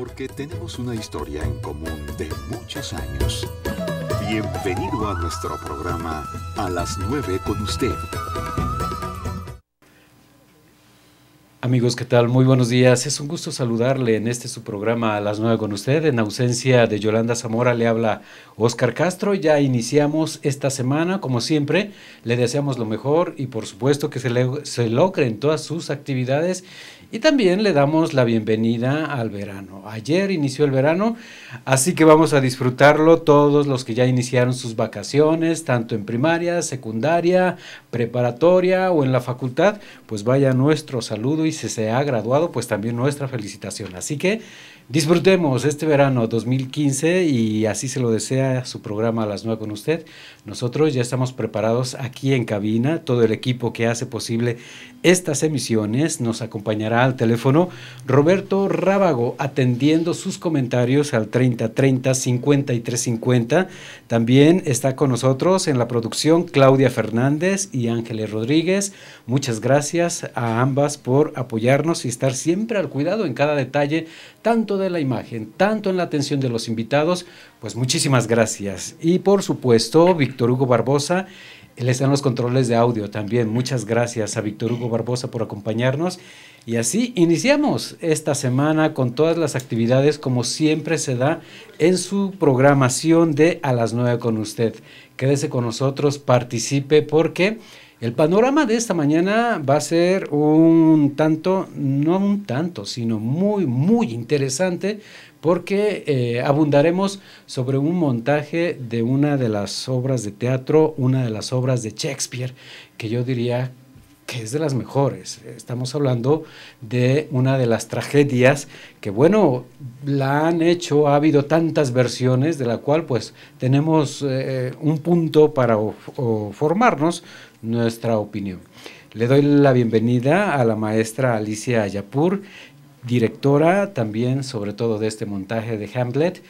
porque tenemos una historia en común de muchos años. Bienvenido a nuestro programa A las 9 con usted. Amigos, ¿qué tal? Muy buenos días. Es un gusto saludarle en este su programa a las 9 con usted. En ausencia de Yolanda Zamora le habla Oscar Castro. Ya iniciamos esta semana, como siempre. Le deseamos lo mejor y por supuesto que se, le, se logren todas sus actividades y también le damos la bienvenida al verano. Ayer inició el verano, así que vamos a disfrutarlo todos los que ya iniciaron sus vacaciones, tanto en primaria, secundaria, preparatoria o en la facultad, pues vaya nuestro saludo y si se ha graduado, pues también nuestra felicitación. Así que disfrutemos este verano 2015 y así se lo desea su programa las 9 con usted. Nosotros ya estamos preparados aquí en cabina, todo el equipo que hace posible estas emisiones nos acompañará al teléfono Roberto Rábago atendiendo sus comentarios al 3030 5350. También está con nosotros en la producción Claudia Fernández y Ángeles Rodríguez. Muchas gracias a ambas por apoyarnos y estar siempre al cuidado en cada detalle, tanto de la imagen, tanto en la atención de los invitados. Pues muchísimas gracias. Y por supuesto, Víctor Hugo Barbosa les dan los controles de audio también. Muchas gracias a Víctor Hugo Barbosa por acompañarnos. Y así iniciamos esta semana con todas las actividades como siempre se da en su programación de A las 9 con usted. Quédese con nosotros, participe porque el panorama de esta mañana va a ser un tanto, no un tanto, sino muy, muy interesante porque eh, abundaremos sobre un montaje de una de las obras de teatro, una de las obras de Shakespeare, que yo diría que es de las mejores. Estamos hablando de una de las tragedias que, bueno, la han hecho, ha habido tantas versiones, de la cual pues tenemos eh, un punto para formarnos nuestra opinión. Le doy la bienvenida a la maestra Alicia Ayapur, directora también, sobre todo de este montaje de Hamlet.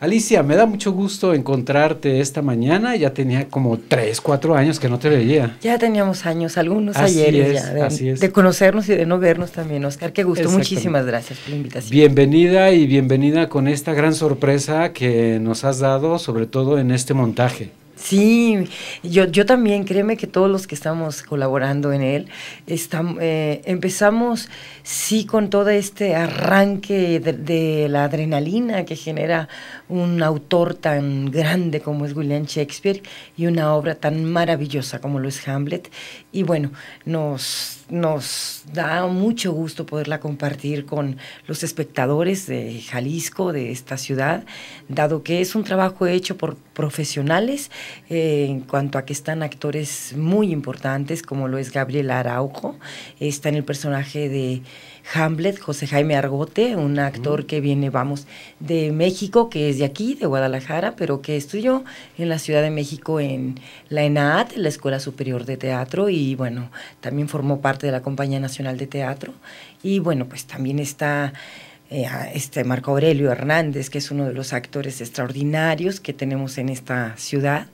Alicia, me da mucho gusto encontrarte esta mañana. Ya tenía como tres, cuatro años que no te veía. Ya teníamos años, algunos ayeres de, de, conocernos y de no vernos también, Oscar. Qué gusto, muchísimas gracias por la invitación. Bienvenida y bienvenida con esta gran sorpresa que nos has dado, sobre todo en este montaje. Sí, yo, yo también, créeme que todos los que estamos colaborando en él, estamos, eh, empezamos sí con todo este arranque de, de, la adrenalina que genera un autor tan grande como es William Shakespeare y una obra tan maravillosa como lo es Hamlet. Y bueno, nos nos da mucho gusto poderla compartir con los espectadores de Jalisco, de esta ciudad, dado que es un trabajo hecho por profesionales eh, en cuanto a que están actores muy importantes, como lo es Gabriel Araujo, está en el personaje de Hamlet, José Jaime Argote, un actor mm. que viene, vamos, de México, que es de aquí, de Guadalajara, pero que estudió en la Ciudad de México en la ENAAT, la Escuela Superior de Teatro, y bueno, también formó parte de la Compañía Nacional de Teatro. Y bueno, pues también está eh, este Marco Aurelio Hernández, que es uno de los actores extraordinarios que tenemos en esta ciudad.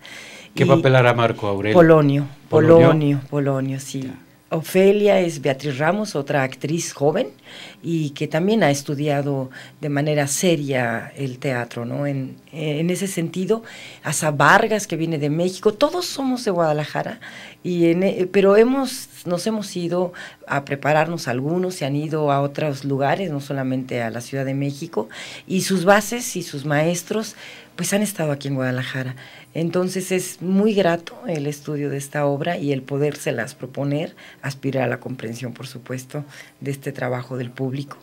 ¿Qué papel hará Marco Aurelio? Polonio, Polonio, Polonio, sí. Ofelia es Beatriz Ramos, otra actriz joven y que también ha estudiado de manera seria el teatro, ¿no? En, ese sentido, Asa Vargas, que viene de México, todos somos de Guadalajara, y eh, pero hemos, nos hemos ido a prepararnos algunos, se han ido a otros lugares, no solamente a la Ciudad de México, y sus bases y sus maestros, pues han estado aquí en Guadalajara. Entonces es muy grato el estudio de esta obra y el podérselas proponer, aspirar a la comprensión, por supuesto, de este trabajo del público,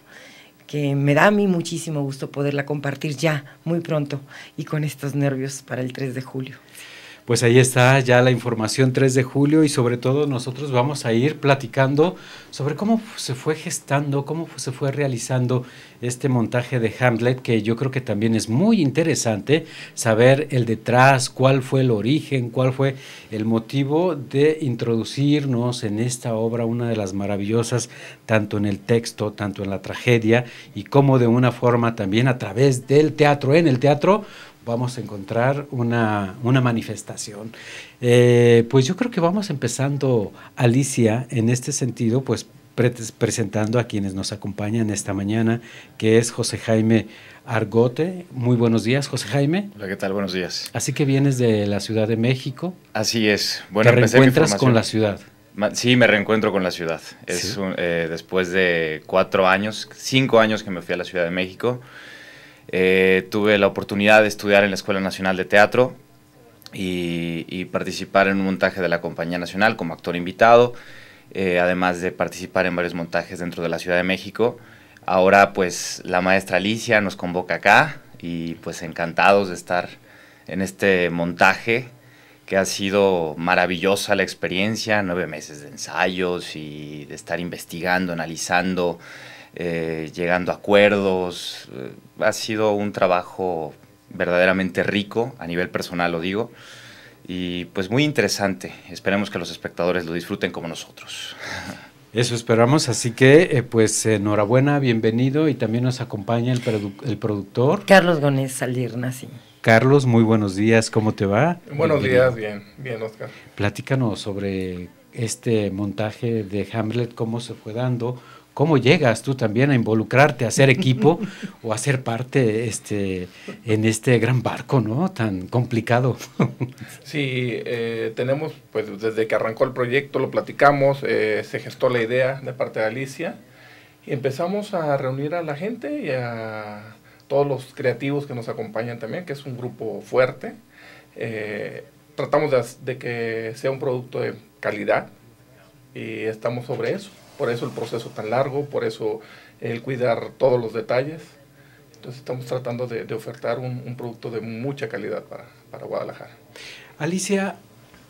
que me da a mí muchísimo gusto poderla compartir ya, muy pronto, y con estos nervios para el 3 de julio pues ahí está ya la información 3 de julio y sobre todo nosotros vamos a ir platicando sobre cómo se fue gestando, cómo se fue realizando este montaje de Hamlet, que yo creo que también es muy interesante saber el detrás, cuál fue el origen, cuál fue el motivo de introducirnos en esta obra, una de las maravillosas, tanto en el texto, tanto en la tragedia, y cómo de una forma también a través del teatro, en el teatro, vamos a encontrar una, manifestación. Eh, pues yo creo que vamos empezando, Alicia, en este sentido, pues presentando a quienes nos acompañan esta mañana, que es José Jaime Argote. Muy buenos días, José Jaime. Hola, ¿qué tal? Buenos días. Así que vienes de la Ciudad de México. Así es. Bueno, te reencuentras con la ciudad. Sí, me reencuentro con la ciudad. Es eh, después de cuatro años, cinco años que me fui a la Ciudad de México. Eh, tuve la oportunidad de estudiar en la Escuela Nacional de Teatro y, participar en un montaje de la Compañía Nacional como actor invitado, eh, además de participar en varios montajes dentro de la Ciudad de México. Ahora pues la maestra Alicia nos convoca acá y pues encantados de estar en este montaje que ha sido maravillosa la experiencia, nueve meses de ensayos y de estar investigando, analizando, eh, llegando a acuerdos. Eh, ha sido un trabajo verdaderamente rico, a nivel personal lo digo, y pues muy interesante. Esperemos que los espectadores lo disfruten como nosotros. Eso esperamos, así que eh, pues enhorabuena, bienvenido y también nos acompaña el, productor. Carlos Gómez Salirna, sí. Carlos, muy buenos días, ¿cómo te va? Buenos días, bien, bien, Oscar. Platícanos sobre este montaje de Hamlet, cómo se fue dando, cómo llegas tú también a involucrarte, a ser equipo o a ser parte este, en este gran barco, ¿no? Tan complicado. sí, eh, tenemos, pues desde que arrancó el proyecto lo platicamos, eh, se gestó la idea de parte de Alicia y empezamos a reunir a la gente y a todos los creativos que nos acompañan también, que es un grupo fuerte. Eh, tratamos de que sea un producto de calidad y estamos sobre eso por eso el proceso tan largo, por eso el cuidar todos los detalles. Entonces estamos tratando de, ofertar un, producto de mucha calidad para, para Guadalajara. Alicia,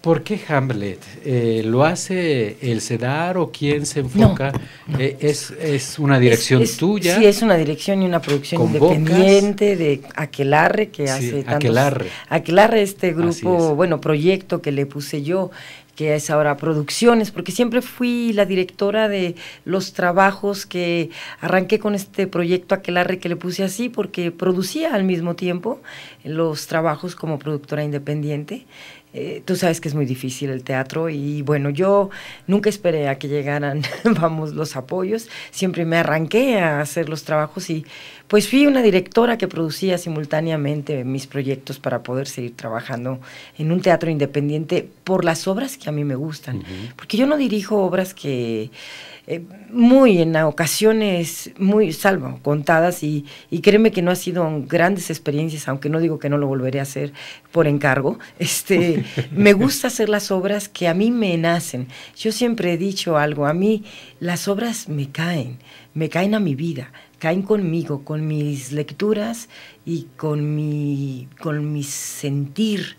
¿por qué Hamlet? Eh, ¿Lo hace el CEDAR o quién se enfoca? Eh, es, es, una dirección tuya? Sí, es una dirección y una producción independiente de Aquelarre que hace tantos, Aquelarre. Aquelarre, este grupo, bueno, proyecto que le puse yo que es ahora Producciones, porque siempre fui la directora de los trabajos que arranqué con este proyecto Aquelarre que le puse así, porque producía al mismo tiempo los trabajos como productora independiente. Eh, tú sabes que es muy difícil el teatro y bueno, yo nunca esperé a que llegaran, vamos, los apoyos, siempre me arranqué a hacer los trabajos y pues fui una directora que producía simultáneamente mis proyectos para poder seguir trabajando en un teatro independiente por las obras que a mí me gustan. Porque yo no dirijo obras que eh, muy en ocasiones, muy salvo, contadas, y, créeme que no ha sido grandes experiencias, aunque no digo que no lo volveré a hacer por encargo. Este, me gusta hacer las obras que a mí me nacen. Yo siempre he dicho algo, a mí las obras me caen, me caen a mi vida, caen conmigo, con mis lecturas y con mi, con mi sentir,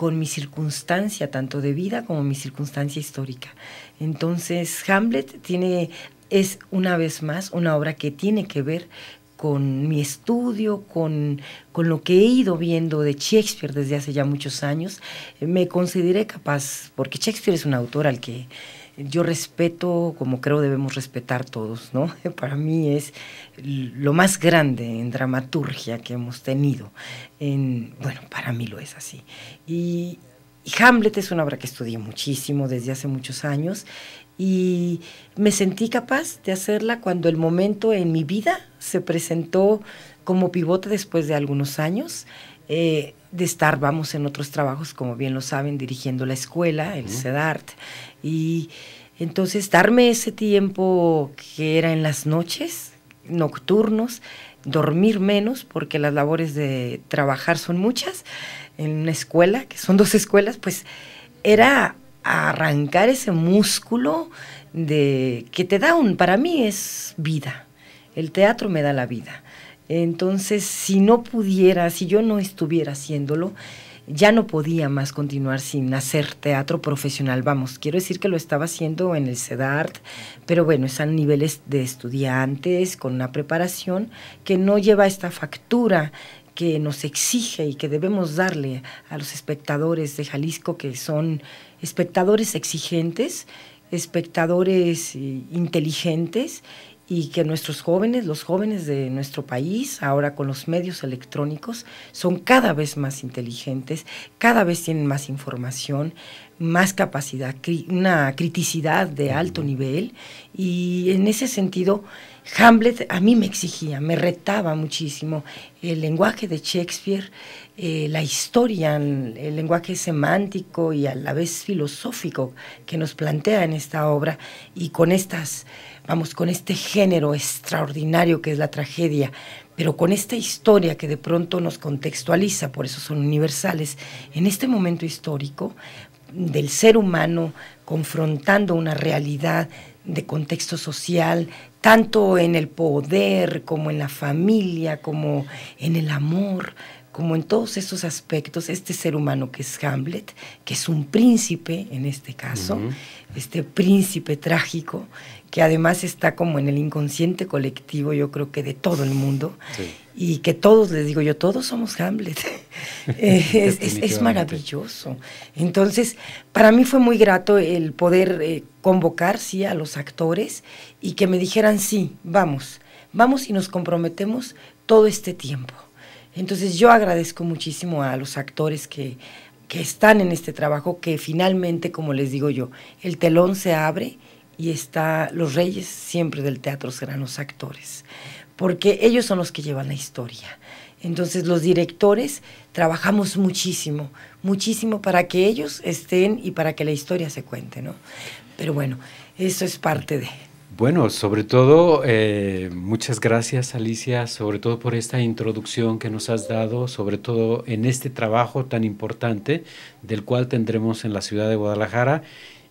con mi circunstancia, tanto de vida como mi circunstancia histórica. Entonces, Hamlet tiene, es una vez más una obra que tiene que ver con mi estudio, con, con, lo que he ido viendo de Shakespeare desde hace ya muchos años, eh, me consideré capaz, porque Shakespeare es un autor al que yo respeto como creo debemos respetar todos, ¿no? Para mí es lo más grande en dramaturgia que hemos tenido. En, bueno, para mí lo es así. Y, Hamlet es una obra que estudié muchísimo desde hace muchos años y me sentí capaz de hacerla cuando el momento en mi vida se presentó como pivote después de algunos años. Eh, de estar, vamos, en otros trabajos, como bien lo saben, dirigiendo la escuela, el CEDART. Y entonces darme ese tiempo que era en las noches, nocturnos, dormir menos, porque las labores de trabajar son muchas, en una escuela, que son dos escuelas, pues era arrancar ese músculo de que te da un, para mí es vida. El teatro me da la vida entonces, si no pudiera, si yo no estuviera haciéndolo, ya no podía más continuar sin hacer teatro profesional. Vamos, quiero decir que lo estaba haciendo en el CEDART, pero bueno, están niveles de estudiantes, con una preparación que no lleva esta factura que nos exige y que debemos darle a los espectadores de Jalisco, que son espectadores exigentes, espectadores eh, inteligentes y que nuestros jóvenes, los jóvenes de nuestro país, ahora con los medios electrónicos, son cada vez más inteligentes, cada vez tienen más información, más capacidad, una criticidad de alto nivel y en ese sentido Hamlet a mí me exigía, me retaba muchísimo el lenguaje de Shakespeare, eh, la historia, el lenguaje semántico y a la vez filosófico que nos plantea en esta obra y con estas vamos, con este género extraordinario que es la tragedia, pero con esta historia que de pronto nos contextualiza, por eso son universales, en este momento histórico del ser humano confrontando una realidad de contexto social, tanto en el poder como en la familia, como en el amor, como en todos esos aspectos, este ser humano que es Hamlet, que es un príncipe en este caso, este príncipe trágico, que además está como en el inconsciente colectivo, yo creo que de todo el mundo, y que todos, les digo yo, todos somos Hamlet. Eh, es, maravilloso. Entonces, para mí fue muy grato el poder eh, convocar, sí, a los actores y que me dijeran, sí, vamos, vamos y nos comprometemos todo este tiempo. Entonces, yo agradezco muchísimo a los actores que que están en este trabajo, que finalmente, como les digo yo, el telón se abre y está los reyes siempre del teatro serán los actores, porque ellos son los que llevan la historia. Entonces los directores trabajamos muchísimo, muchísimo para que ellos estén y para que la historia se cuente, ¿no? Pero bueno, eso es parte de... Bueno, sobre todo, eh, muchas gracias Alicia, sobre todo por esta introducción que nos has dado, sobre todo en este trabajo tan importante del cual tendremos en la ciudad de Guadalajara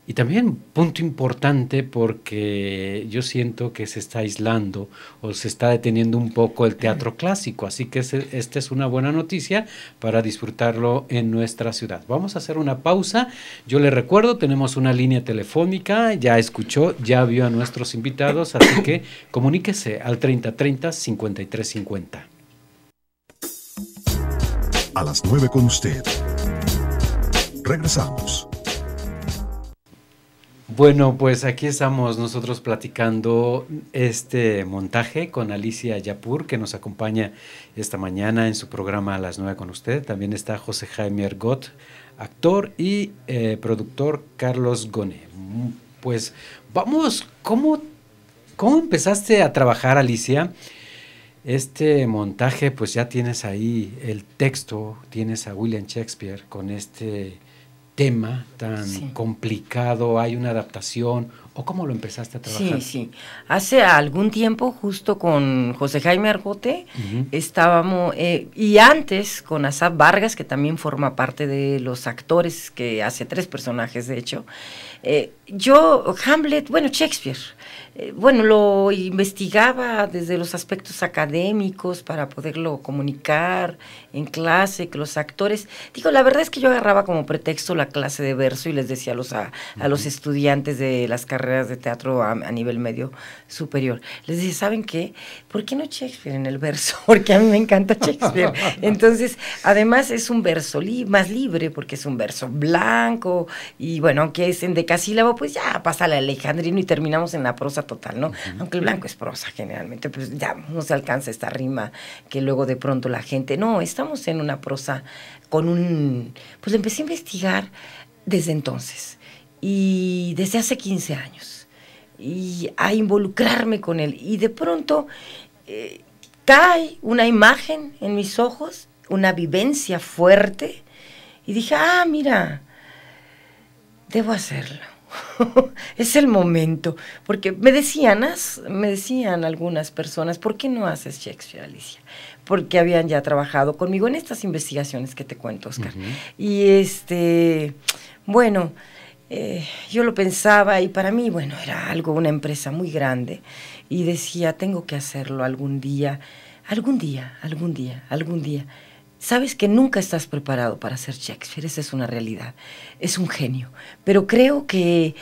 y también punto importante porque yo siento que se está aislando o se está deteniendo un poco el teatro clásico, así que esta es una buena noticia para disfrutarlo en nuestra ciudad. Vamos a hacer una pausa. Yo le recuerdo, tenemos una línea telefónica, ya escuchó, ya vio a nuestros invitados, así que comuníquese al 3030 5350. A las 9 con usted. Regresamos. Bueno, pues aquí estamos nosotros platicando este montaje con Alicia Yapur, que nos acompaña esta mañana en su programa A las 9 con usted. También está José Jaime Ergot, actor y eh, productor Carlos Gone. Mm, pues vamos, ¿cómo empezaste a trabajar, Alicia? Este montaje, pues ya tienes ahí el texto, tienes a William Shakespeare con este tema tan complicado? ¿Hay una adaptación? ¿O cómo lo empezaste a trabajar? Sí, sí. Hace algún tiempo, justo con José Jaime Argote, estábamos, eh, y antes con Asaf Vargas, que también forma parte de los actores, que hace tres personajes, de hecho. Eh, yo, Hamlet, bueno, Shakespeare. Eh, bueno, lo investigaba desde los aspectos académicos para poderlo comunicar en clase, que los actores, digo, la verdad es que yo agarraba como pretexto la clase de verso y les decía a los, a, los estudiantes de las carreras de teatro a, nivel medio superior, les decía, ¿saben qué? ¿Por qué no Shakespeare en el verso? Porque a mí me encanta Shakespeare. Entonces, además es un verso más libre porque es un verso blanco y bueno, aunque es en decasílabo, pues ya pasa al alejandrino y terminamos en la prosa total, ¿no? Aunque el blanco es prosa generalmente, pues ya no se alcanza esta rima que luego de pronto la gente, no, estamos en una prosa con un, pues empecé a investigar desde entonces y desde hace 15 años y a involucrarme con él y de pronto eh, cae una imagen en mis ojos, una vivencia fuerte y dije, ah, mira, debo hacerlo es el momento. Porque me decían, me decían algunas personas, ¿por qué no haces Shakespeare, Alicia? Porque habían ya trabajado conmigo en estas investigaciones que te cuento, Oscar. Y este, bueno, eh, yo lo pensaba y para mí, bueno, era algo, una empresa muy grande. Y decía, tengo que hacerlo algún día, algún día, algún día, algún día. Sabes que nunca estás preparado para hacer Shakespeare, esa es una realidad. Es un genio. Pero creo que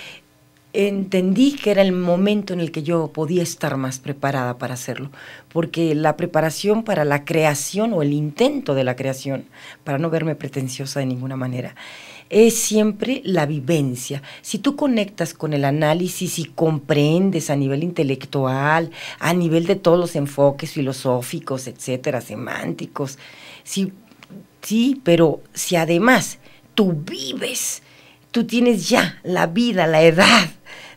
entendí que era el momento en el que yo podía estar más preparada para hacerlo, porque la preparación para la creación o el intento de la creación, para no verme pretenciosa de ninguna manera, es siempre la vivencia. Si tú conectas con el análisis y comprendes a nivel intelectual, a nivel de todos los enfoques filosóficos, etcétera, semánticos, Sí, sí, pero si además tú vives, tú tienes ya la vida, la edad,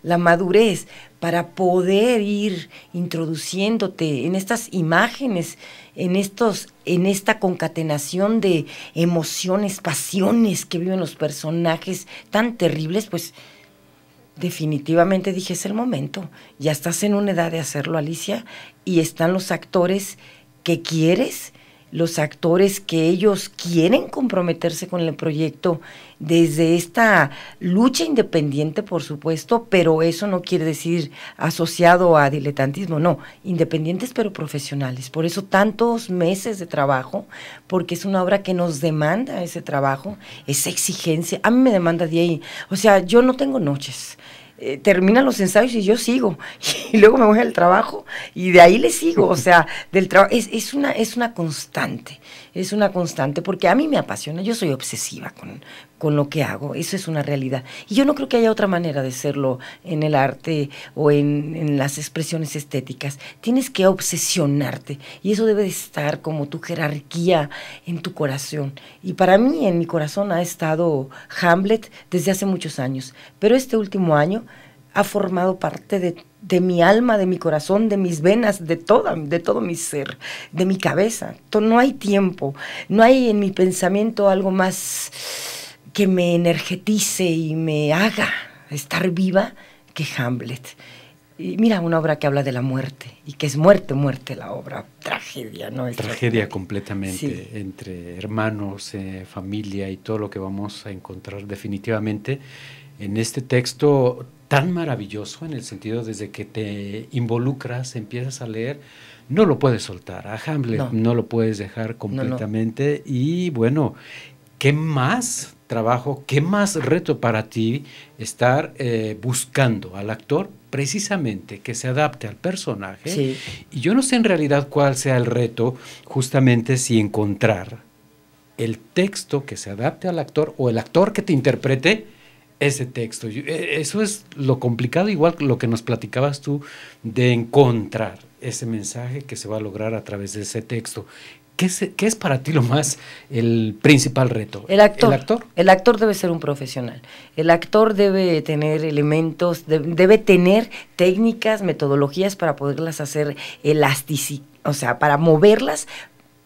la madurez para poder ir introduciéndote en estas imágenes, en estos en esta concatenación de emociones, pasiones que viven los personajes tan terribles, pues definitivamente dije, es el momento. Ya estás en una edad de hacerlo, Alicia, y están los actores que quieres los actores que ellos quieren comprometerse con el proyecto desde esta lucha independiente, por supuesto, pero eso no quiere decir asociado a diletantismo, no, independientes pero profesionales. Por eso tantos meses de trabajo, porque es una obra que nos demanda ese trabajo, esa exigencia. A mí me demanda de ahí, o sea, yo no tengo noches. Eh, termina terminan los ensayos y yo sigo. Y luego me voy al trabajo y de ahí le sigo. O sea, del trabajo. Es, es, una, es una constante, es una constante, porque a mí me apasiona. Yo soy obsesiva con, con lo que hago. Eso es una realidad. Y yo no creo que haya otra manera de serlo en el arte o en, las expresiones estéticas. Tienes que obsesionarte y eso debe de estar como tu jerarquía en tu corazón. Y para mí, en mi corazón ha estado Hamlet desde hace muchos años. Pero este último año ha formado parte de, mi alma, de mi corazón, de mis venas, de, toda, de todo mi ser, de mi cabeza. No hay tiempo, no hay en mi pensamiento algo más que me energetice y me haga estar viva que Hamlet. Y mira, una obra que habla de la muerte y que es muerte, muerte la obra, tragedia, ¿no? Es tragedia completamente, entre hermanos, eh, familia y todo lo que vamos a encontrar definitivamente en este texto tan maravilloso en el sentido desde que te involucras, empiezas a leer, no lo puedes soltar, a Hamlet no, lo puedes dejar completamente y bueno, ¿qué más trabajo, ¿qué más reto para ti estar eh, buscando al actor precisamente que se adapte al personaje? Y yo no sé en realidad cuál sea el reto, justamente si encontrar el texto que se adapte al actor o el actor que te interprete ese texto. Eh, eso es lo complicado, igual lo que nos platicabas tú, de encontrar ese mensaje que se va a lograr a través de ese texto. ¿Qué es, ¿Qué es, para ti lo más, el principal reto? El actor. El actor, debe ser un profesional. El actor debe tener elementos, debe tener técnicas, metodologías para poderlas hacer elásticas, o sea, para moverlas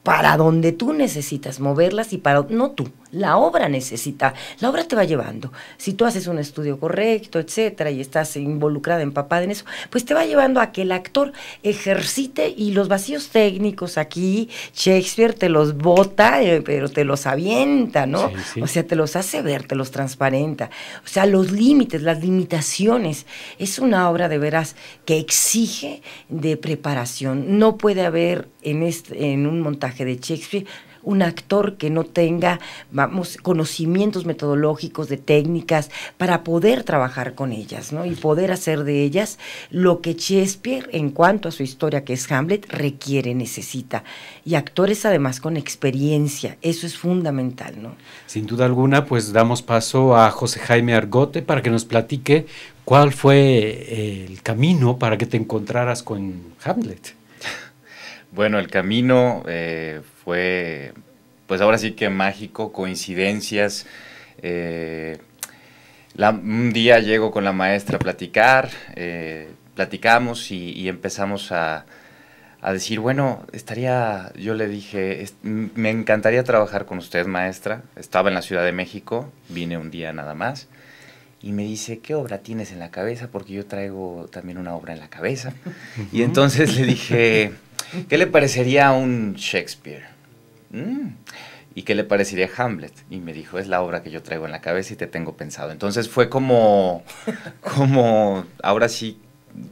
para donde tú necesitas moverlas y para, no tú, la obra necesita, la obra te va llevando. Si tú haces un estudio correcto, etcétera, y estás involucrada, empapada en eso, pues te va llevando a que el actor ejercite y los vacíos técnicos aquí, Shakespeare te los bota, eh, pero te los avienta, ¿no? O sea, te los hace ver, te los transparenta. O sea, los límites, las limitaciones. Es una obra de veras que exige de preparación. No puede haber en, este, en un montaje de Shakespeare un actor que no tenga, vamos, conocimientos metodológicos de técnicas para poder trabajar con ellas, ¿no? Y poder hacer de ellas lo que Shakespeare, en cuanto a su historia, que es Hamlet, requiere, necesita. Y actores además con experiencia, eso es fundamental, ¿no? Sin duda alguna, pues damos paso a José Jaime Argote para que nos platique cuál fue eh, el camino para que te encontraras con Hamlet. Bueno, el camino eh, fue, pues ahora sí que mágico, coincidencias. Eh, un día llego con la maestra a platicar, eh, platicamos y, empezamos a, decir, bueno, estaría, yo le dije, me encantaría trabajar con usted, maestra. Estaba en la Ciudad de México, vine un día nada más. Y me dice, ¿qué obra tienes en la cabeza? Porque yo traigo también una obra en la cabeza. Y entonces le dije, ¿qué le parecería a un Shakespeare? Mm, ¿y qué le parecería Hamlet? Y me dijo, es la obra que yo traigo en la cabeza y te tengo pensado. Entonces fue como, como, ahora sí,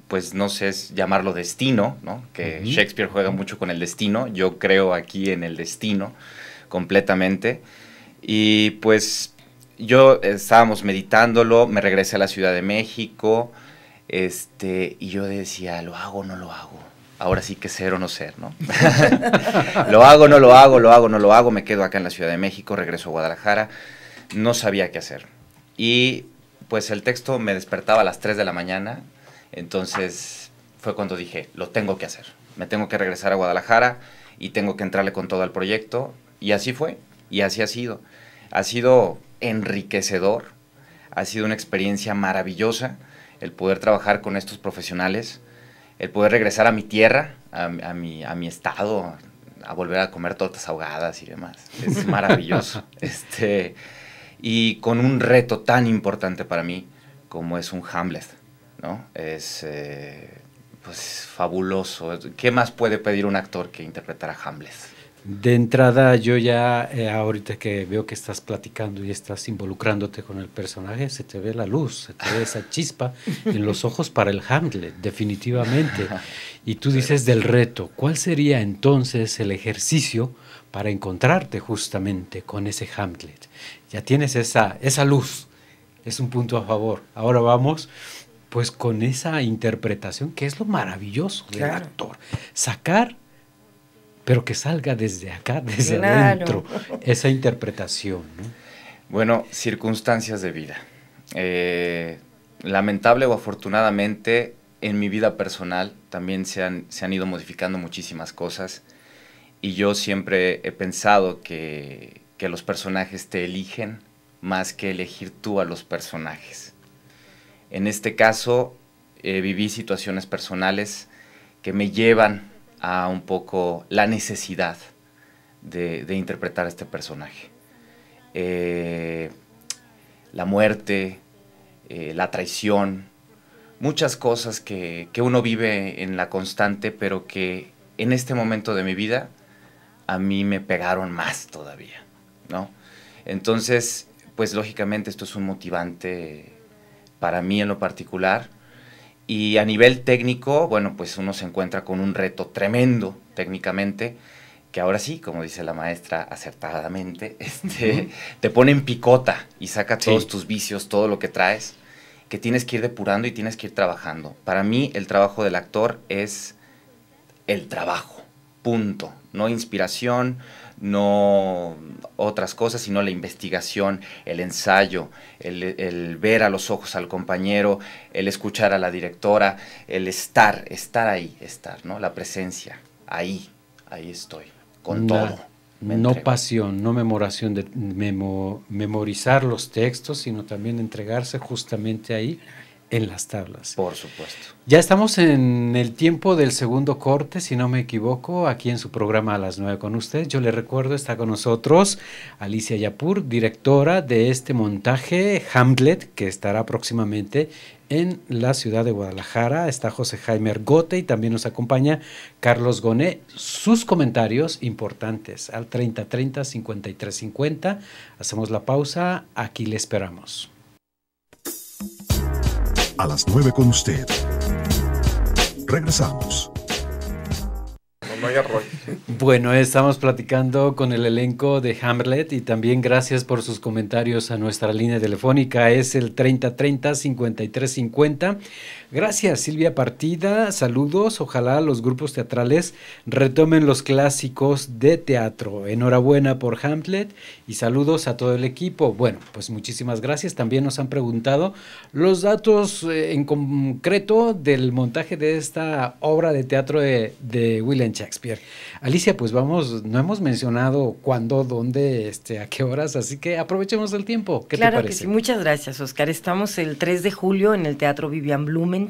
pues no sé llamarlo destino, ¿no? Que Shakespeare juega mucho con el destino, yo creo aquí en el destino completamente. Y pues yo estábamos meditándolo, me regresé a la Ciudad de México, este, y yo decía, ¿lo hago o no lo hago? ahora sí que ser o no ser, ¿no? lo hago, no lo hago, lo hago, no lo hago, me quedo acá en la Ciudad de México, regreso a Guadalajara, no sabía qué hacer. Y pues el texto me despertaba a las 3 de la mañana, entonces fue cuando dije, lo tengo que hacer, me tengo que regresar a Guadalajara y tengo que entrarle con todo al proyecto. Y así fue, y así ha sido. Ha sido enriquecedor, ha sido una experiencia maravillosa el poder trabajar con estos profesionales el poder regresar a mi tierra, a, a, mi, a mi estado, a volver a comer tortas ahogadas y demás. Es maravilloso. este, y con un reto tan importante para mí como es un Hamlet, ¿no? Es eh, pues fabuloso. ¿Qué más puede pedir un actor que interpretar a Hamlet? De entrada, yo ya eh, ahorita que veo que estás platicando y estás involucrándote con el personaje, se te ve la luz, se te ve esa chispa en los ojos para el Hamlet, definitivamente. Y tú dices del reto, ¿cuál sería entonces el ejercicio para encontrarte justamente con ese Hamlet? Ya tienes esa, esa luz, es un punto a favor. Ahora vamos pues con esa interpretación que es lo maravilloso del actor, sacar pero que salga desde acá, desde dentro, adentro, esa interpretación. Bueno, circunstancias de vida. Eh, lamentable o afortunadamente, en mi vida personal también se han, se han ido modificando muchísimas cosas y yo siempre he pensado que, que los personajes te eligen más que elegir tú a los personajes. En este caso, eh, viví situaciones personales que me llevan a un poco la necesidad de, interpretar a este personaje. Eh, la muerte, eh, la traición, muchas cosas que, que, uno vive en la constante, pero que en este momento de mi vida a mí me pegaron más todavía, ¿no? Entonces, pues lógicamente esto es un motivante para mí en lo particular y a nivel técnico, bueno, pues uno se encuentra con un reto tremendo técnicamente, que ahora sí, como dice la maestra acertadamente, este, te pone en picota y saca todos tus vicios, todo lo que traes, que tienes que ir depurando y tienes que ir trabajando. Para mí el trabajo del actor es el trabajo punto, no inspiración, no otras cosas, sino la investigación, el ensayo, el, ver a los ojos al compañero, el escuchar a la directora, el estar, estar ahí, estar, ¿no? La presencia, ahí, ahí estoy, con todo. no pasión, no memoración, de memorizar los textos, sino también entregarse justamente ahí en las tablas. Por supuesto. Ya estamos en el tiempo del segundo corte, si no me equivoco, aquí en su programa a las 9 con usted. Yo le recuerdo, está con nosotros Alicia Yapur, directora de este montaje Hamlet, que estará próximamente en la ciudad de Guadalajara. Está José Jaime Gote y también nos acompaña Carlos Goné. Sus comentarios importantes al 3030 5350. Hacemos la pausa, aquí le esperamos a las 9 con usted. Regresamos. Bueno, estamos platicando con el elenco de Hamlet y también gracias por sus comentarios a nuestra línea telefónica. Es el 3030-5350. Gracias Silvia Partida, saludos, ojalá los grupos teatrales retomen los clásicos de teatro. Enhorabuena por Hamlet y saludos a todo el equipo. Bueno, pues muchísimas gracias. También nos han preguntado los datos eh, en concreto del montaje de esta obra de teatro de, de William Shakespeare. Alicia, pues vamos, no hemos mencionado cuándo, dónde, este, a qué horas, así que aprovechemos el tiempo. claro que sí, muchas gracias Oscar. Estamos el 3 de julio en el Teatro Vivian Blumen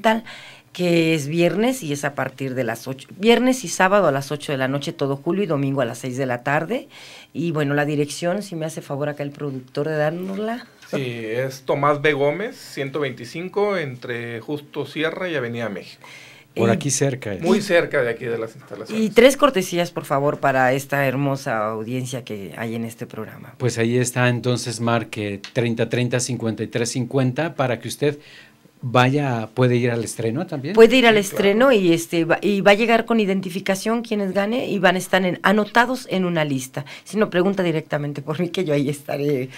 que es viernes y es a partir de las 8, viernes y sábado a las 8 de la noche todo julio y domingo a las 6 de la tarde. Y bueno, la dirección, si me hace favor acá el productor de darnosla Sí, es Tomás B. Gómez, 125, entre Justo Sierra y Avenida México. Por eh, aquí cerca. Muy cerca de aquí de las instalaciones. Y tres cortesías, por favor, para esta hermosa audiencia que hay en este programa. Pues ahí está, entonces marque 30 30 53 50 para que usted vaya, puede ir al estreno también. Puede ir al estreno y este va, y va a llegar con identificación quienes gane y van a estar anotados en una lista. Si no pregunta directamente por mí que yo ahí estaré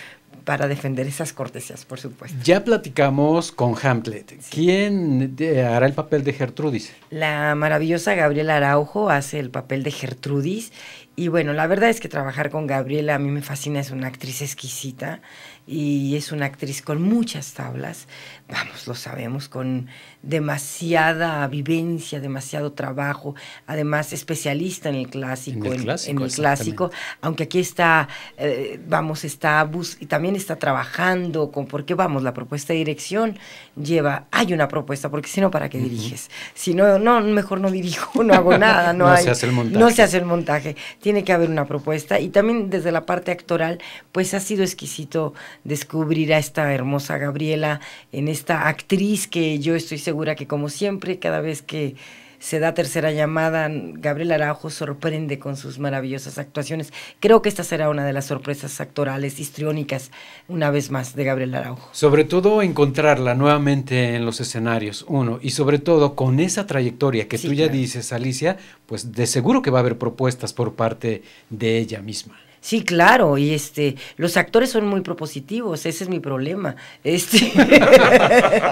para defender esas cortesías, por supuesto. Ya platicamos con Hamlet. ¿Quién eh, hará el papel de Gertrudis? La maravillosa Gabriela Araujo hace el papel de Gertrudis y bueno, la verdad es que trabajar con Gabriela a mí me fascina, es una actriz exquisita y es una actriz con muchas tablas, vamos, lo sabemos, con demasiada vivencia, demasiado trabajo, además especialista en el clásico, en el clásico, aunque aquí está, eh, vamos, está bus y también está trabajando con, porque vamos, la propuesta de dirección lleva, hay una propuesta, porque si no, ¿para qué diriges? Si no, no, mejor no dirijo, no hago nada, no, no se hace el montaje. No se hace el montaje, tiene que haber una propuesta y también desde la parte actoral, pues ha sido exquisito descubrir a esta hermosa Gabriela, en esta actriz que yo estoy segura, segura que como siempre, cada vez que se da tercera llamada, Gabriel Araujo sorprende con sus maravillosas actuaciones. Creo que esta será una de las sorpresas actorales histriónicas, una vez más, de Gabriel Araujo. Sobre todo encontrarla nuevamente en los escenarios, uno, y sobre todo con esa trayectoria que tú ya dices, Alicia, pues de seguro que va a haber propuestas por parte de ella misma. Sí, claro, y este, los actores son muy propositivos, ese es mi problema. Este...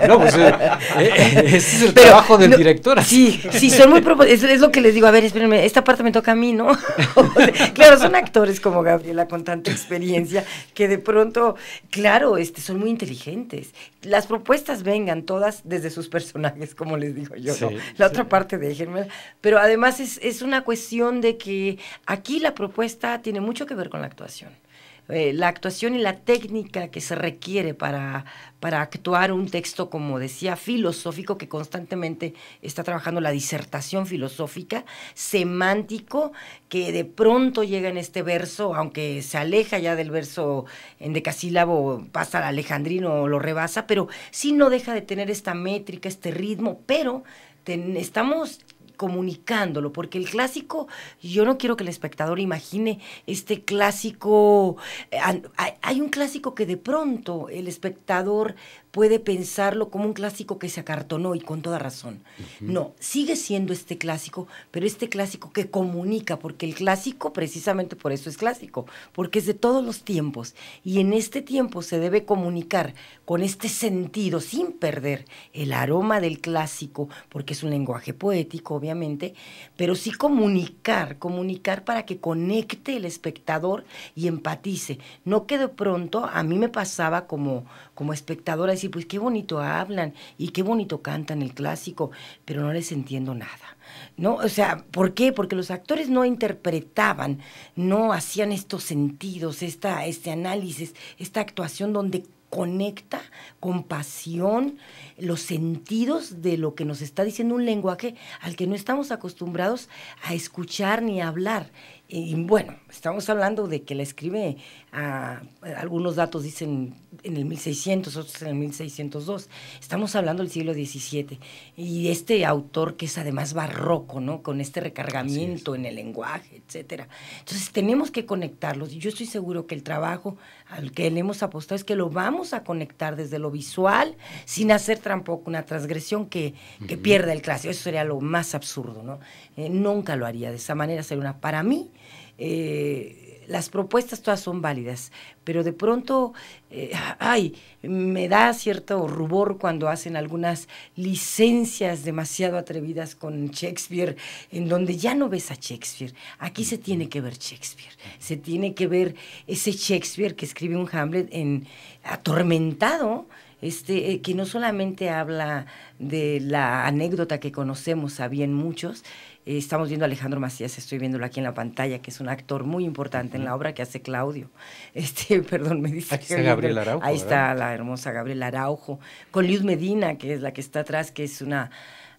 no, pues eh, eh, eh, ese es el trabajo del director. Sí, sí, son muy propositivos, es, lo que les digo, a ver, espérenme, esta parte me toca a mí, ¿no? claro, son actores como Gabriela con tanta experiencia que de pronto, claro, este, son muy inteligentes. Las propuestas vengan todas desde sus personajes, como les digo yo, La otra parte déjenme. Pero además es una cuestión de que aquí la propuesta tiene mucho que ver con la actuación. Eh, la actuación y la técnica que se requiere para, para actuar un texto, como decía, filosófico, que constantemente está trabajando la disertación filosófica, semántico, que de pronto llega en este verso, aunque se aleja ya del verso en decasílabo, pasa al alejandrino o lo rebasa, pero sí no deja de tener esta métrica, este ritmo, pero estamos comunicándolo, porque el clásico, yo no quiero que el espectador imagine este clásico, eh, hay un clásico que de pronto el espectador puede pensarlo como un clásico que se acartonó y con toda razón. No, sigue siendo este clásico, pero este clásico que comunica, porque el clásico precisamente por eso es clásico, porque es de todos los tiempos y en este tiempo se debe comunicar con este sentido sin perder el aroma del clásico, porque es un lenguaje poético, obviamente, pero sí comunicar, comunicar para que conecte el espectador y empatice. No que de pronto a mí me pasaba como como espectadora decir, pues qué bonito hablan y qué bonito cantan el clásico, pero no les entiendo nada. ¿No? O sea, ¿por qué? Porque los actores no interpretaban, no hacían estos sentidos, esta, este análisis, esta actuación donde conecta con pasión los sentidos de lo que nos está diciendo un lenguaje al que no estamos acostumbrados a escuchar ni a hablar. Y bueno, estamos hablando de que la escribe, ah, algunos datos dicen en el 1600, otros en el 1602. Estamos hablando del siglo XVII. Y este autor que es además barroco, ¿no? Con este recargamiento en el lenguaje, etcétera. Entonces tenemos que conectarlos. Y yo estoy seguro que el trabajo al que le hemos apostado es que lo vamos a conectar desde lo visual, sin hacer tampoco una transgresión que, pierda el clase. Eso sería lo más absurdo, ¿no? Eh, nunca lo haría de esa manera, sería una, para mí, eh, las propuestas todas son válidas, pero de pronto, eh, ay, me da cierto rubor cuando hacen algunas licencias demasiado atrevidas con Shakespeare, en donde ya no ves a Shakespeare. Aquí se tiene que ver Shakespeare, se tiene que ver ese Shakespeare que escribe un Hamlet en atormentado este, eh, que no solamente habla de la anécdota que conocemos a bien muchos, eh, estamos viendo a Alejandro Macías, estoy viéndolo aquí en la pantalla, que es un actor muy importante en la obra que hace Claudio. Este, perdón, me dice. Ahí está la hermosa Gabriela Araujo, con Luz Medina, que es la que está atrás, que es una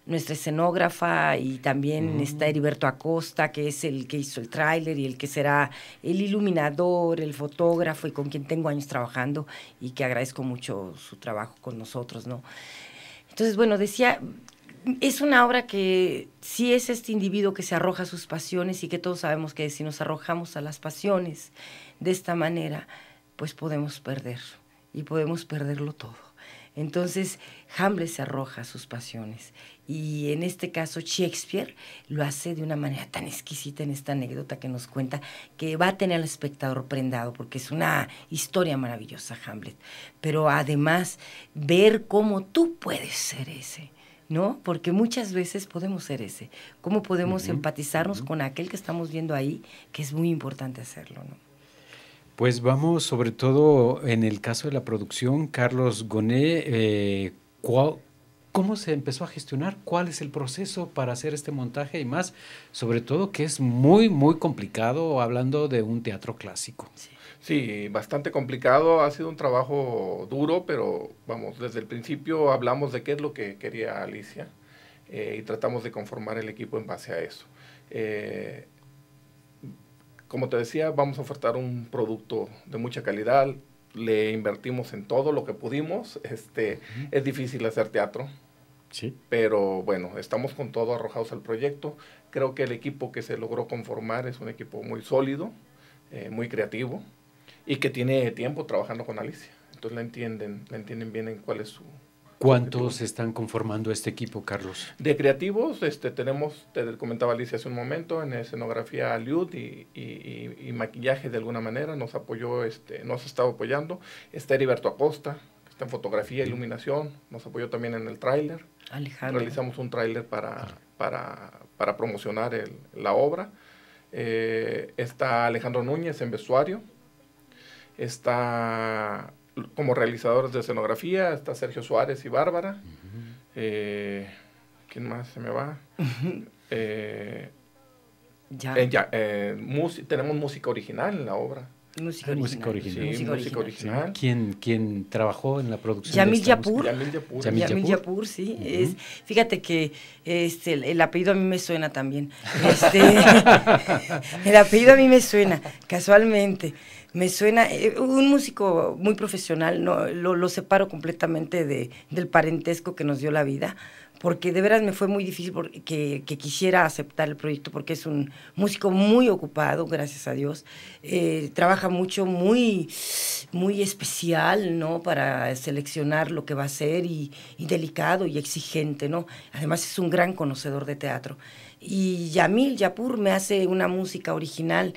nuestra escenógrafa y también está Heriberto Acosta, que es el que hizo el tráiler y el que será el iluminador, el fotógrafo y con quien tengo años trabajando y que agradezco mucho su trabajo con nosotros, ¿no? Entonces, bueno, decía, es una obra que si es este individuo que se arroja a sus pasiones y que todos sabemos que si nos arrojamos a las pasiones de esta manera, pues podemos perder y podemos perderlo todo. Entonces, Hamlet se arroja a sus pasiones y en este caso Shakespeare lo hace de una manera tan exquisita en esta anécdota que nos cuenta que va a tener al espectador prendado porque es una historia maravillosa Hamlet. Pero además ver cómo tú puedes ser ese, ¿no? Porque muchas veces podemos ser ese. ¿Cómo podemos empatizarnos con aquel que estamos viendo ahí? Que es muy importante hacerlo, ¿no? Pues vamos, sobre todo en el caso de la producción, Carlos Goné, eh, ¿cómo se empezó a gestionar? ¿Cuál es el proceso para hacer este montaje y más? Sobre todo que es muy, muy complicado hablando de un teatro clásico. Sí. Sí, bastante complicado, ha sido un trabajo duro, pero vamos, desde el principio hablamos de qué es lo que quería Alicia eh, y tratamos de conformar el equipo en base a eso. Eh, como te decía, vamos a ofertar un producto de mucha calidad, le invertimos en todo lo que pudimos, este, es difícil hacer teatro, Sí. Pero bueno, estamos con todo arrojados al proyecto. Creo que el equipo que se logró conformar es un equipo muy sólido, eh, muy creativo y que tiene tiempo trabajando con Alicia. Entonces la entienden, la entienden bien en cuál es su... ¿Cuántos están conformando este equipo, Carlos? De creativos, este, tenemos, te comentaba Alicia hace un momento, en escenografía Liud y, maquillaje de alguna manera, nos apoyó, este, nos ha estado apoyando. Está Heriberto Acosta, que está en fotografía, e iluminación, nos apoyó también en el tráiler. Alejandro. Realizamos un tráiler para, ah. para, promocionar la obra. Eh, está Alejandro Núñez en vestuario, está como realizadores de escenografía, está Sergio Suárez y Bárbara. Eh, ¿Quién más se me va? eh, eh, eh tenemos música original en la obra. Músico ah, original. original. ¿Quién, ¿Quién, trabajó en la producción? Yamil Yapur. Yamil Yapur. sí. es, fíjate que este, el, apellido a mí me suena también. Este, el apellido a mí me suena, casualmente. Me suena, eh, un músico muy profesional, no, lo, lo separo completamente de, del parentesco que nos dio la vida porque de veras me fue muy difícil que, quisiera aceptar el proyecto, porque es un músico muy ocupado, gracias a Dios. Eh, trabaja mucho, muy, muy especial, ¿no? Para seleccionar lo que va a ser y, y delicado y exigente, ¿no? Además es un gran conocedor de teatro. Y Yamil Yapur me hace una música original,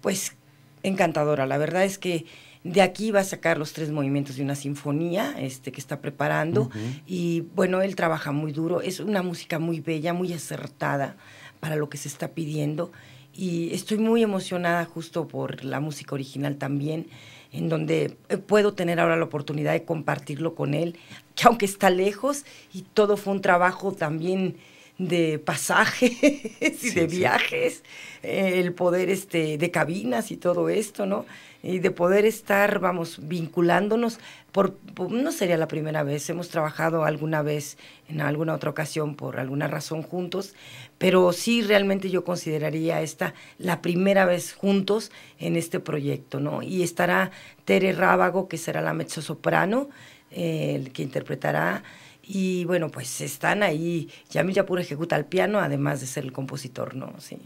pues encantadora. La verdad es que de aquí va a sacar los tres movimientos de una sinfonía este, que está preparando. Y bueno, él trabaja muy duro. Es una música muy bella, muy acertada para lo que se está pidiendo. Y estoy muy emocionada justo por la música original también en donde eh, puedo tener ahora la oportunidad de compartirlo con él, que aunque está lejos y todo fue un trabajo también de pasajes y de viajes, eh, el poder este, de cabinas y todo esto, ¿no? Y de poder estar, vamos, vinculándonos, por, no sería la primera vez, hemos trabajado alguna vez, en alguna otra ocasión, por alguna razón juntos, pero sí realmente yo consideraría esta la primera vez juntos en este proyecto, ¿no? Y estará Tere Rábago, que será la mezzosoprano, eh, el que interpretará y bueno, pues están ahí. Yamil Yapur ejecuta el piano, además de ser el compositor, ¿no? Sí.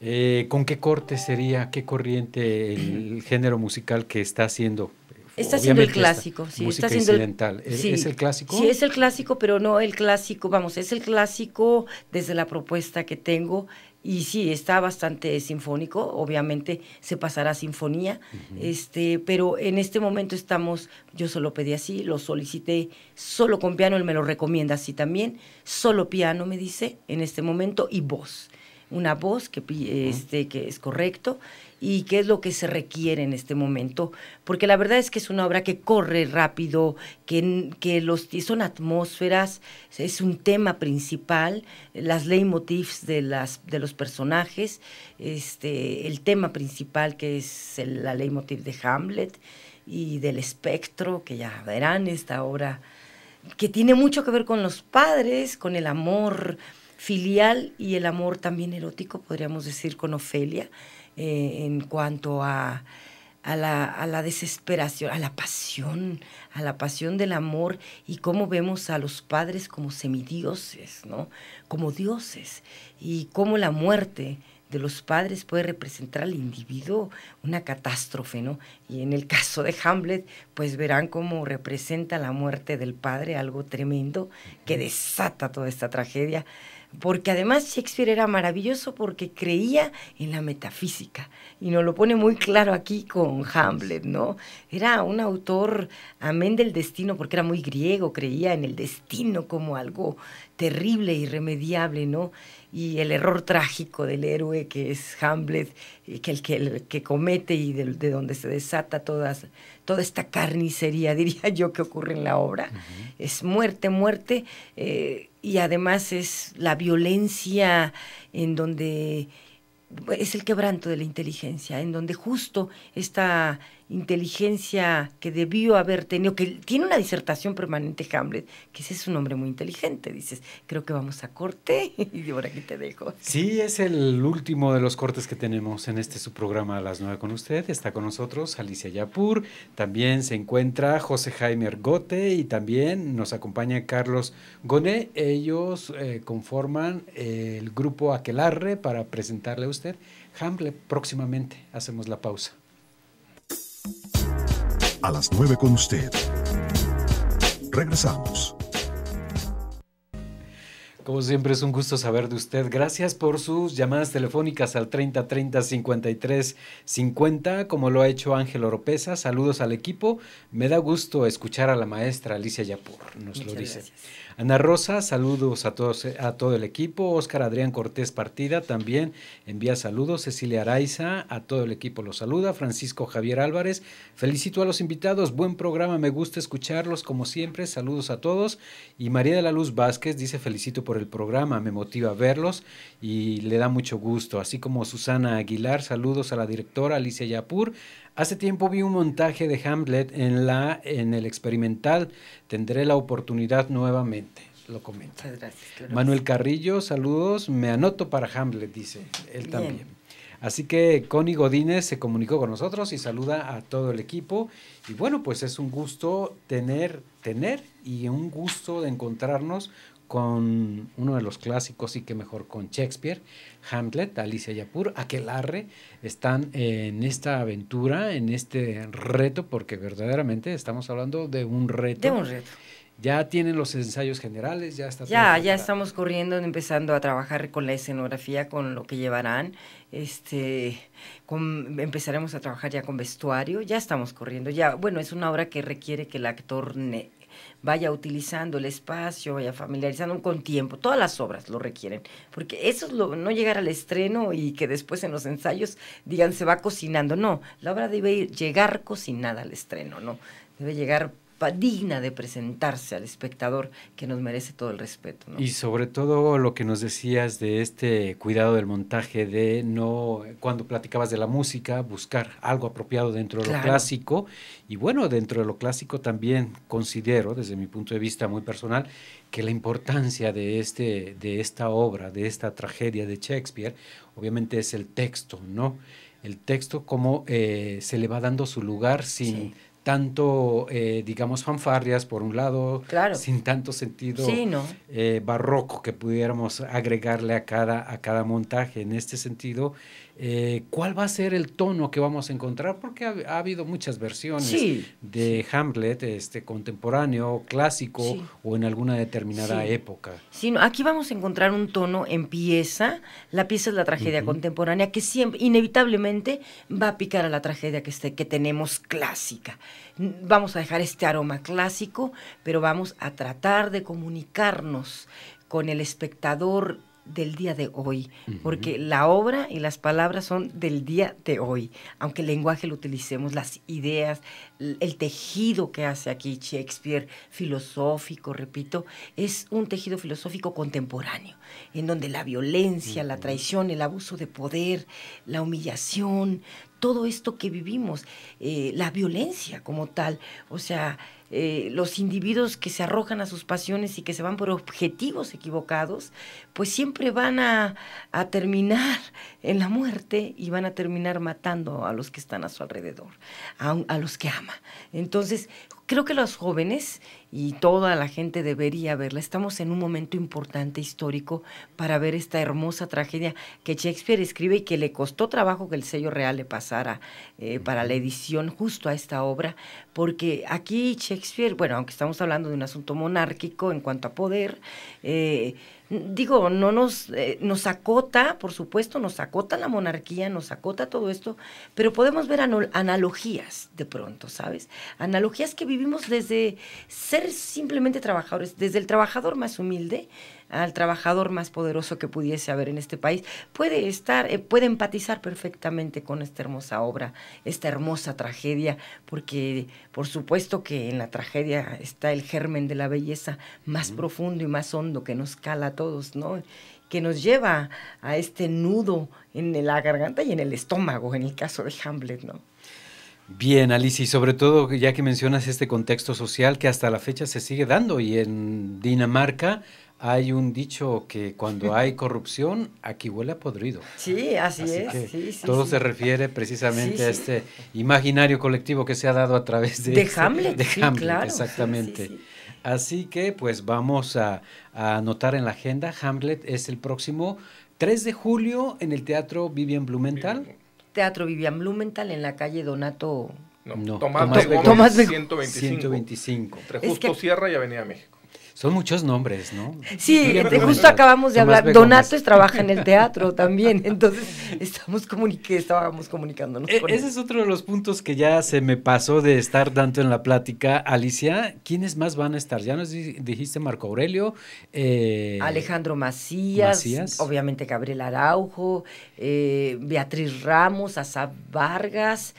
Eh, ¿Con qué corte sería, qué corriente el género musical que está haciendo? Está haciendo el clásico, sí. Música está incidental. ¿E-, ¿Es el clásico? Sí, es el clásico, pero no el clásico, vamos, es el clásico desde la propuesta que tengo, y sí, está bastante sinfónico, obviamente se pasará a sinfonía, este, pero en este momento estamos, yo solo pedí así, lo solicité solo con piano, él me lo recomienda así también, solo piano me dice en este momento y voz, una voz que, este, que es correcto y qué es lo que se requiere en este momento, porque la verdad es que es una obra que corre rápido, que, que los, son atmósferas, es un tema principal, las leitmotifs de, las, de los personajes, este, el tema principal que es la leitmotiv de Hamlet y del espectro, que ya verán esta obra, que tiene mucho que ver con los padres, con el amor filial y el amor también erótico, podríamos decir, con Ofelia eh, en cuanto a, la, a, la, desesperación, a la pasión, a la pasión del amor y cómo vemos a los padres como semidioses, ¿no? Como dioses y cómo la muerte de los padres puede representar al individuo una catástrofe, ¿no? Y en el caso de Hamlet, pues verán cómo representa la muerte del padre, algo tremendo que desata toda esta tragedia porque además Shakespeare era maravilloso porque creía en la metafísica y nos lo pone muy claro aquí con Hamlet, ¿no? Era un autor amén del destino porque era muy griego, creía en el destino como algo terrible, irremediable, ¿no? Y el error trágico del héroe que es Hamlet, que el que, el que comete y de, donde se desata todas, toda esta carnicería, diría yo, que ocurre en la obra, es muerte, muerte. Eh, y además es la violencia en donde es el quebranto de la inteligencia, en donde justo esta inteligencia que debió haber tenido, que tiene una disertación permanente Hamlet, que ese es un hombre muy inteligente, dices, creo que vamos a corte y ahora aquí te dejo. Sí, es el último de los cortes que tenemos en este su programa a las nueve con usted. Está con nosotros Alicia Yapur, también se encuentra José Jaime Ergote y también nos acompaña Carlos Goné. Ellos eh, conforman el grupo Aquelarre para presentarle a usted Hamlet próximamente. Hacemos la pausa a las 9 con usted. Regresamos. Como siempre es un gusto saber de usted. Gracias por sus llamadas telefónicas al 30 30 53 50, como lo ha hecho Ángel Oropesa. Saludos al equipo. Me da gusto escuchar a la maestra Alicia Yapur, nos lo dice. Ana Rosa, saludos a todos, eh, a todo el equipo. Oscar Adrián Cortés Partida también envía saludos. Cecilia Araiza, a todo el equipo los saluda. Francisco Javier Álvarez, felicito a los invitados. Buen programa, me gusta escucharlos como siempre. Saludos a todos. Y María de la Luz Vázquez dice felicito por el programa, me motiva verlos y le da mucho gusto. Así como Susana Aguilar, saludos a la directora Alicia Yapur, Hace tiempo vi un montaje de Hamlet en, la, en el experimental. Tendré la oportunidad nuevamente. Lo comenta. Manuel Carrillo, saludos. Me anoto para Hamlet, dice él también. Así que Connie Godínez se comunicó con nosotros y saluda a todo el equipo. Y bueno, pues es un gusto tener, tener y un gusto de encontrarnos con uno de los clásicos y que mejor con Shakespeare, Hamlet, Alicia Yapur, Aquelarre, están en esta aventura, en este reto, porque verdaderamente estamos hablando de un reto. De un reto. Ya tienen los ensayos generales, ya está. Ya, ya estamos corriendo, empezando a trabajar con la escenografía, con lo que llevarán. Este, empezaremos a trabajar ya con vestuario. Ya estamos corriendo. Ya, bueno, es una obra que requiere que el actor vaya utilizando el espacio, vaya familiarizando con tiempo. Todas las obras lo requieren, porque eso es lo, no llegar al estreno y que después en los ensayos digan se va cocinando. No, la obra debe llegar cocinada al estreno, ¿no? Debe llegar digna de presentarse al espectador que nos merece todo el respeto. Y sobre todo lo que nos decías de este cuidado del montaje, de no, cuando platicabas de la música, buscar algo apropiado dentro de lo clásico. Y bueno, dentro de lo clásico también considero, desde mi punto de vista muy personal, que la importancia de, este, de esta obra, de esta tragedia de Shakespeare, obviamente es el texto, ¿no? El texto, cómo eh, se le va dando su lugar sin tanto, eh, digamos, fanfarrias por un lado, sin tanto sentido eh, barroco que pudiéramos agregarle a cada, a cada montaje. En este sentido, eh, cuál va a ser el tono que vamos a encontrar, porque ha, habido muchas versiones de Hamlet, este contemporáneo, clásico o en alguna determinada época. Sí, aquí vamos a encontrar un tono en pieza, la pieza es la tragedia contemporánea que siempre inevitablemente va a picar a la tragedia que, este, que tenemos clásica. Vamos a dejar este aroma clásico, pero vamos a tratar de comunicarnos con el espectador del día de hoy, porque la obra y las palabras son del día de hoy, aunque el lenguaje lo utilicemos, las ideas, el tejido que hace aquí Shakespeare, filosófico, repito, es un tejido filosófico contemporáneo, en donde la violencia, la traición, el abuso de poder, la humillación, todo esto que vivimos, eh, la violencia como tal, o sea, eh, los individuos que se arrojan a sus pasiones y que se van por objetivos equivocados, pues siempre van a, terminar en la muerte y van a terminar matando a los que están a su alrededor, a, a los que ama. Entonces, creo que los jóvenes y toda la gente debería verla. Estamos en un momento importante histórico para ver esta hermosa tragedia que Shakespeare escribe y que le costó trabajo que el sello real le pasara eh, para la edición justo a esta obra, porque aquí Shakespeare, bueno, aunque estamos hablando de un asunto monárquico en cuanto a poder, eh, digo, no nos, eh, nos acota, por supuesto, nos acota la monarquía, nos acota todo esto, pero podemos ver analogías de pronto, ¿sabes? Analogías que vivimos desde ser simplemente trabajadores, desde el trabajador más humilde al trabajador más poderoso que pudiese haber en este país, puede estar, eh, puede empatizar perfectamente con esta hermosa obra, esta hermosa tragedia, porque por supuesto que en la tragedia está el germen de la belleza más profundo y más hondo que nos cala a todos, ¿no? que nos lleva a este nudo en la garganta y en el estómago, en el caso de Hamlet, ¿no? Bien, Alicia, y sobre todo ya que mencionas este contexto social que hasta la fecha se sigue dando y en Dinamarca hay un dicho que cuando hay corrupción, aquí huele a podrido. Sí, así, es. todo se refiere precisamente a este imaginario colectivo que se ha dado a través de... Este, Hamlet. De Hamlet, claro, exactamente. Así que pues vamos a, anotar en la agenda, Hamlet es el próximo 3 de julio en el Teatro Vivian Blumenthal. Teatro Vivian Blumenthal en la calle Donato... No, Tomás, de 125. Entre Justo Sierra y Avenida México. Son muchos nombres, ¿no? Sí, justo acabamos de hablar. Donatos trabaja en el teatro también, entonces estamos estábamos comunicándonos. Eh, ese es otro de los puntos que ya se me pasó de estar tanto en la plática. Alicia, ¿quiénes más van a estar? Ya nos dijiste Marco Aurelio. Eh, Alejandro Macías, obviamente Gabriel Araujo, eh, Beatriz Ramos, Asa Vargas,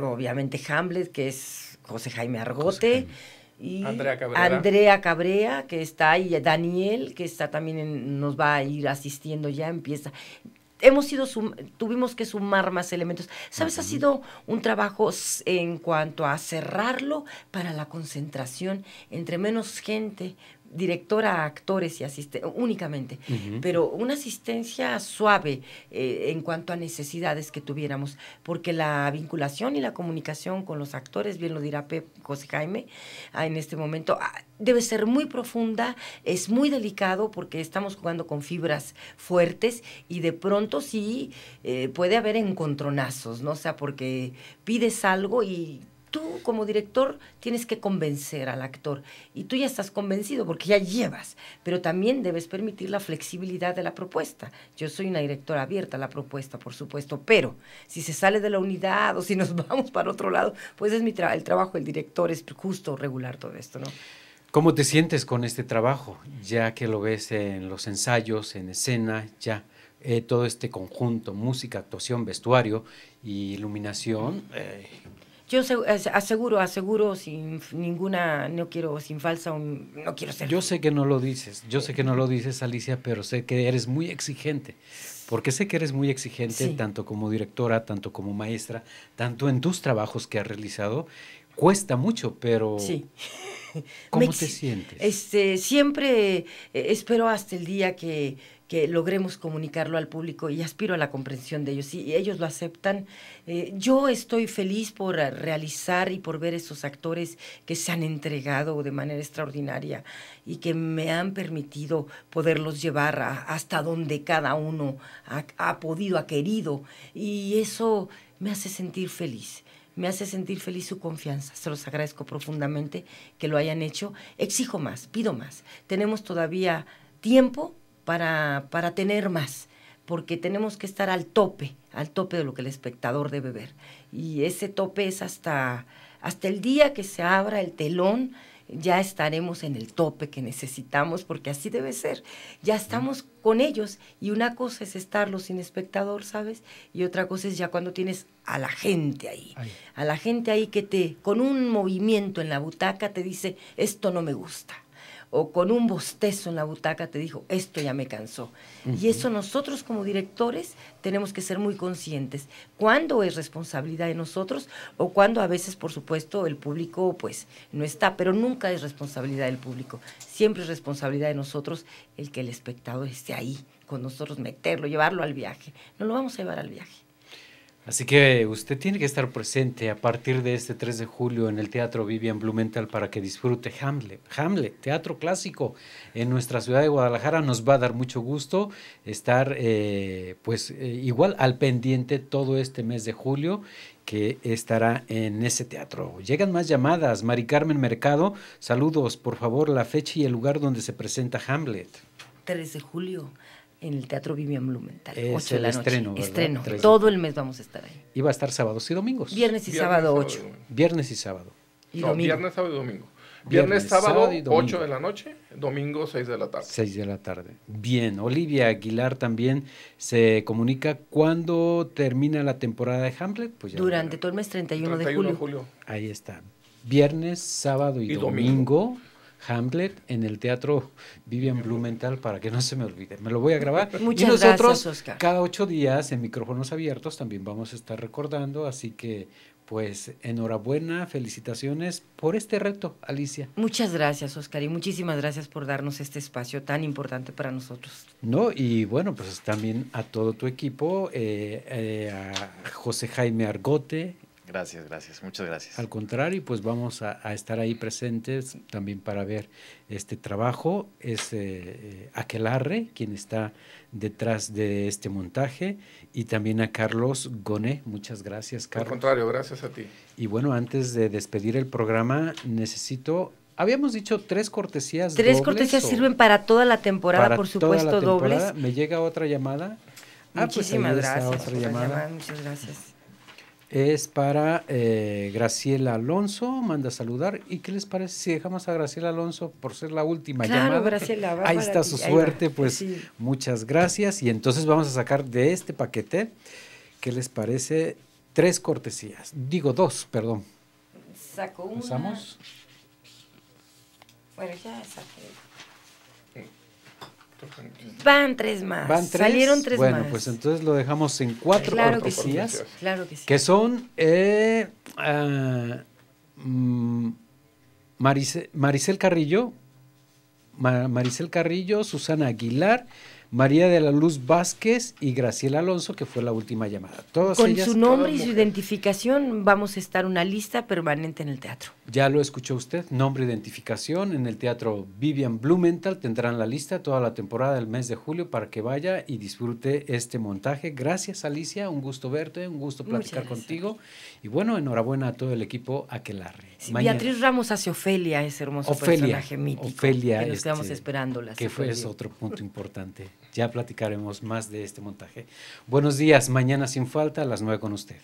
obviamente Hamlet, que es José Jaime Argote. Andrea Cabrea, que está ahí, Daniel, que está también nos va a ir asistiendo ya, empieza. Hemos sido, tuvimos que sumar más elementos. ¿Sabes? Ha sido un trabajo en cuanto a cerrarlo para la concentración. Entre menos gente, directora a actores y asistentes, únicamente, pero una asistencia suave eh, en cuanto a necesidades que tuviéramos, porque la vinculación y la comunicación con los actores, bien lo dirá Pep José Jaime, ah, en este momento ah, debe ser muy profunda, es muy delicado porque estamos jugando con fibras fuertes y de pronto sí eh, puede haber encontronazos, ¿no? O sea, porque pides algo y tú como director tienes que convencer al actor y tú ya estás convencido porque ya llevas, pero también debes permitir la flexibilidad de la propuesta. Yo soy una directora abierta a la propuesta, por supuesto, pero si se sale de la unidad o si nos vamos para otro lado, pues es mi trabajo, el trabajo del director, es justo regular todo esto, ¿no? ¿Cómo te sientes con este trabajo, ya que lo ves en los ensayos, en escena, ya? Eh, todo este conjunto, música, actuación, vestuario y iluminación, eh, yo aseguro, aseguro sin ninguna, no quiero, sin falsa, no quiero ser. Yo sé que no lo dices, yo sé que no lo dices, Alicia, pero sé que eres muy exigente, porque sé que eres muy exigente tanto como directora, tanto como maestra, tanto en tus trabajos que has realizado. Cuesta mucho, pero... Sí. ¿Cómo te sientes? Este, siempre eh, espero hasta el día que, que logremos comunicarlo al público y aspiro a la comprensión de ellos. Y ellos lo aceptan, eh, yo estoy feliz por eh, realizar y por ver esos actores que se han entregado de manera extraordinaria y que me han permitido poderlos llevar hasta donde cada uno ha podido, ha querido. Y eso me hace sentir feliz me hace sentir feliz su confianza. Se los agradezco profundamente que lo hayan hecho. Exijo más, pido más. Tenemos todavía tiempo para, tener más, porque tenemos que estar al tope, al tope de lo que el espectador debe ver. Y ese tope es hasta, hasta el día que se abra el telón, ya estaremos en el tope que necesitamos, porque así debe ser. Ya estamos con ellos y una cosa es estarlo sin espectador, ¿sabes? Y otra cosa es ya cuando tienes a la gente ahí, a la gente ahí que te, con un movimiento en la butaca, te dice, esto no me gusta, o con un bostezo en la butaca te dijo, esto ya me cansó. Y eso nosotros como directores tenemos que ser muy conscientes. ¿Cuándo es responsabilidad de nosotros o cuando a veces, por supuesto, el público pues no está? Pero nunca es responsabilidad del público. Siempre es responsabilidad de nosotros el que el espectador esté ahí con nosotros, meterlo, llevarlo al viaje. No lo vamos a llevar al viaje. Así que usted tiene que estar presente a partir de este 3 de julio en el Teatro Vivian Blumenthal para que disfrute Hamlet, Hamlet, teatro clásico en nuestra ciudad de Guadalajara. Nos va a dar mucho gusto estar eh, pues eh, igual al pendiente todo este mes de julio que estará en ese teatro. Llegan más llamadas. Mari Carmen Mercado, saludos, por favor, la fecha y el lugar donde se presenta Hamlet. 3 de julio en el Teatro Vivian Blumenthal. ocho de la noche. estreno. Todo el mes vamos a estar ahí. ¿Iba a estar sábados y domingos. Viernes y sábado 8. Viernes y sábado. Y no, domingo. Viernes, sábado y domingo. Viernes, sábado, sábado 8 de la noche, domingo 6 de la tarde. 6 de la tarde. Bien, Olivia Aguilar también se comunica cuándo termina la temporada de Hamlet. Pues ya Durante todo el mes 31, de julio. Ahí está. Viernes, sábado y, domingo. domingo Hamlet en el Teatro Vivian Blumenthal para que no se me olvide. Me lo voy a grabar. Muchas y nosotros, Oscar. Cada ocho días en micrófonos abiertos también vamos a estar recordando, así que pues enhorabuena, felicitaciones por este reto, Alicia. Muchas gracias, Oscar, y muchísimas gracias por darnos este espacio tan importante para nosotros. No, y bueno, pues también a todo tu equipo, eh, eh, a José Jaime Argote, Gracias, gracias, muchas gracias. Al contrario, pues vamos a, estar ahí presentes también para ver este trabajo. Es Aquelarre eh, eh, quien está detrás de este montaje y también a Carlos Goné. Muchas gracias, Carlos. Al contrario, gracias a ti. Y bueno, antes de despedir el programa, necesito Habíamos dicho tres cortesías. Tres cortesías sirven para toda la temporada, por supuesto, toda dobles. Me llega otra llamada. Ah, pues Muchísimas gracias. Otra Llamada, muchas gracias es para eh, Graciela Alonso, manda saludar. ¿Y qué les parece si dejamos a Graciela Alonso por ser la última claro, Graciela, va Ahí está su suerte, pues muchas gracias. Y entonces vamos a sacar de este paquete, ¿qué les parece? Tres cortesías, digo dos, perdón. Saco uno. ¿Usamos? Bueno, ya saqué. Van tres más. Salieron tres más. Bueno, pues entonces lo dejamos en cuatro claro Que son Carrillo, Maricel Carrillo, Susana Aguilar María de la Luz Vázquez y Graciela Alonso, que fue la última llamada. Con su nombre y su identificación vamos a estar una lista permanente en el teatro. Ya lo escuchó usted, nombre, identificación. En el teatro Vivian Blumenthal tendrán la lista toda la temporada del mes de julio para que vaya y disfrute este montaje. Gracias Alicia, un gusto verte, un gusto platicar contigo. Y bueno, enhorabuena a todo el equipo Aquelarre. Sí, Beatriz Ramos hace Ofelia, ese hermoso personaje mítico. Ofelia. Que nos este, esperándola. Que fue es otro punto importante. Ya platicaremos más de este montaje. Buenos días, mañana sin falta a las 9 con usted.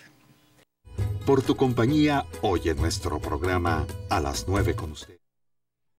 Por tu compañía, hoy en nuestro programa a las 9 con usted.